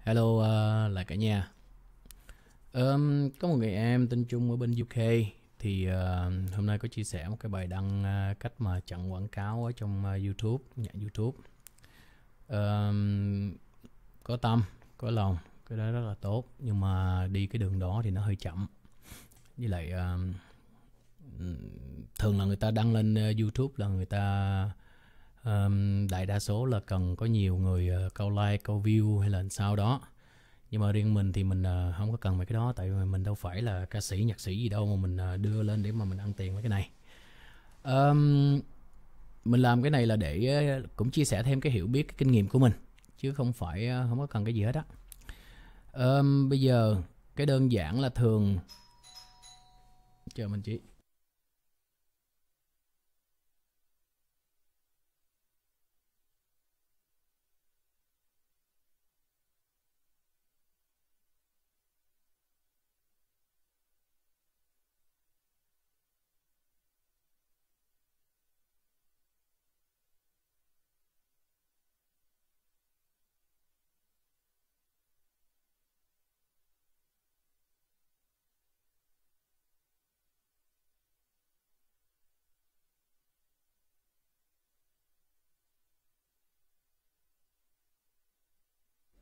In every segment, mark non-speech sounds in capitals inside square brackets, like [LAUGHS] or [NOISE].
Hello uh, ờ, là cả nhà. Um, có một người em tên Trung ở bên UK thì uh, hôm nay có chia sẻ một cái bài đăng uh, cách mà chặn quảng cáo ở trong uh, YouTube, nhạc YouTube. Um, có tâm, có lòng, cái đó rất là tốt nhưng mà đi cái đường đó thì nó hơi chậm. Với lại uh, thường là người ta đăng lên uh, YouTube là người ta um, đại đa số là cần có nhiều người uh, câu like câu view hay là sao đó nhưng mà riêng mình thì mình uh, ờ, không có cần mấy cái đó tại vì mình đâu phải là ca sĩ nhạc sĩ gì đâu mà mình uh, đưa lên để mà mình ăn tiền với cái này um, mình làm cái này là để uh, cũng chia sẻ thêm cái hiểu biết cái kinh nghiệm của mình chứ không phải uh, không có cần cái gì hết á um, bây giờ cái đơn giản là thường chờ mình chị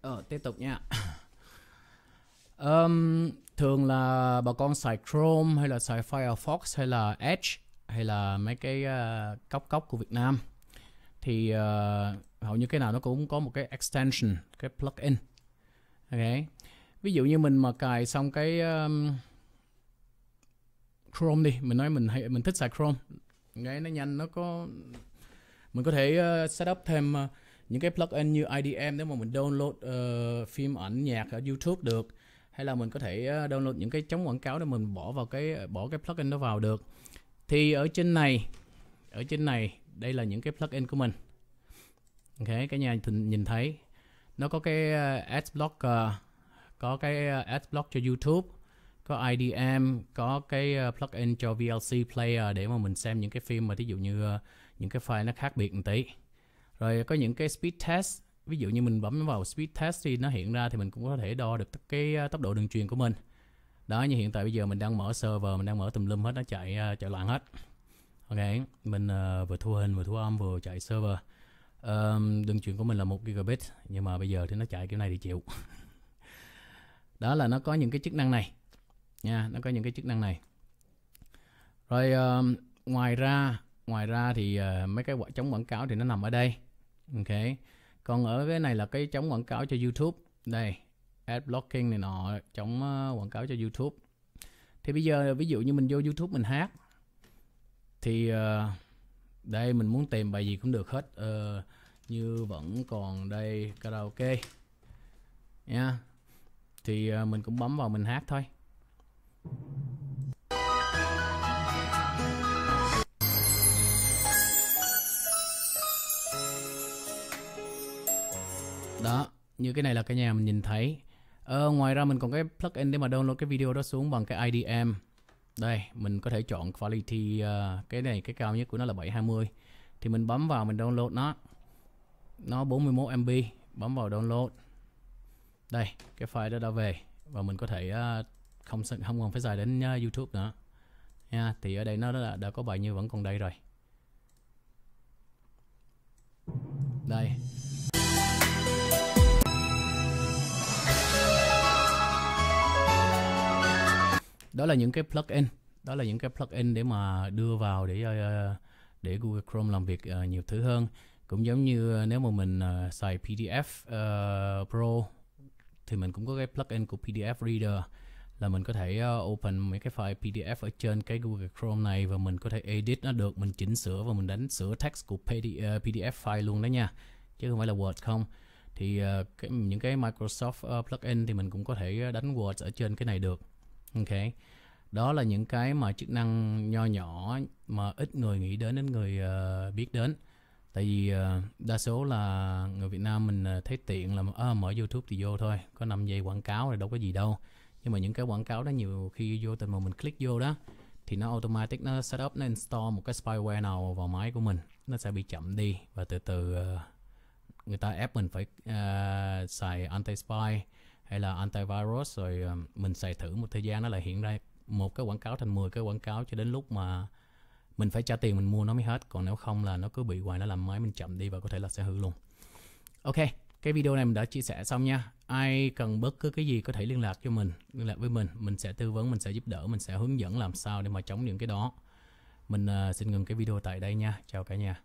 Ờ, tiếp tục nha. um, [COUGHS] thường là bà con xài Chrome hay là xài Firefox hay là Edge hay là mấy cái uh, cốc cốc của Việt Nam thì uh, hầu như cái nào nó cũng có một cái extension, cái plugin. Ok. Ví dụ như mình mà cài xong cái um, Chrome đi, mình nói mình hay mình thích xài Chrome. Cái nó nhanh nó có mình có thể uh, ờ, setup thêm uh, những cái plugin như IDM nếu mà mình download uh, phim ảnh nhạc ở YouTube được hay là mình có thể ờ, download những cái chống quảng cáo để mình bỏ vào cái bỏ cái plugin đó vào được thì ở trên này ở trên này đây là những cái plugin của mình ok cái nhà nhìn thấy nó có cái ờ, ads blocker có cái ads block cho YouTube có IDM có cái plugin cho VLC player để mà mình xem những cái phim mà thí dụ như những cái file nó khác biệt một tí rồi có những cái speed test ví dụ như mình bấm vào speed test thì nó hiện ra thì mình cũng có thể đo được cái ờ, tốc độ đường truyền của mình đó như hiện tại bây giờ mình đang mở server mình đang mở tùm lum hết nó chạy ờ, chạy loạn hết ok mình uh, vừa thu hình vừa thu âm vừa chạy server um, đường truyền của mình là một gigabit nhưng mà bây giờ thì nó chạy kiểu này thì chịu [LAUGHS] đó là nó có những cái chức năng này nha nó có những cái chức năng này rồi um, ngoài ra ngoài ra thì uh, mấy cái chống quảng cáo thì nó nằm ở đây ok còn ở cái này là cái chống quảng cáo cho YouTube đây ad blocking này nọ chống ờ, quảng cáo cho YouTube thì bây giờ ví dụ như mình vô YouTube mình hát thì uh, đây mình muốn tìm bài gì cũng được hết uh, như vẫn còn đây karaoke nha yeah. thì uh, mình cũng bấm vào mình hát thôi đó như cái này là cái nhà mình nhìn thấy ờ, ngoài ra mình còn cái plugin để mà download cái video đó xuống bằng cái IDM đây mình có thể chọn quality uh, cái này cái cao nhất của nó là 720 thì mình bấm vào mình download nó nó 41 MB bấm vào download đây cái file đó đã về và mình có thể uh, không không còn phải dài đến uh, YouTube nữa nha thì ở đây nó đã, đã có bài như vẫn còn đây rồi đây đó là những cái plugin đó là những cái plugin để mà đưa vào để ờ, để Google Chrome làm việc ờ, nhiều thứ hơn cũng giống như ờ, nếu mà mình xài PDF uh, Pro thì mình cũng có cái plugin của PDF Reader là mình có thể open mấy cái file PDF ở trên cái Google Chrome này và mình có thể edit nó được, mình chỉnh sửa và mình đánh sửa text của PDF file luôn đó nha, chứ không phải là Word không. Thì cái, những cái Microsoft plugin thì mình cũng có thể đánh Word ở trên cái này được ok đó là những cái mà chức năng nho nhỏ mà ít người nghĩ đến ít người uh, biết đến tại vì uh, đa số là người Việt Nam mình uh, thấy tiện là à, mở YouTube thì vô thôi có 5 giây quảng cáo rồi đâu có gì đâu nhưng mà những cái quảng cáo đó nhiều khi vô tình mà mình click vô đó thì nó automatic nó setup nó install một cái spyware nào vào máy của mình nó sẽ bị chậm đi và từ từ uh, người ta ép mình phải uh, xài anti spy hay là antivirus rồi ờ, mình xài thử một thời gian nó lại hiện ra một cái quảng cáo thành 10 cái quảng cáo cho đến lúc mà mình phải trả tiền mình mua nó mới hết còn nếu không là nó cứ bị hoài nó làm máy mình chậm đi và có thể là sẽ hư luôn ok cái video này mình đã chia sẻ xong nha ai cần bất cứ cái gì có thể liên lạc cho mình liên lạc với mình mình sẽ tư vấn mình sẽ giúp đỡ mình sẽ hướng dẫn làm sao để mà chống những cái đó mình uh, xin ngừng cái video tại đây nha chào cả nhà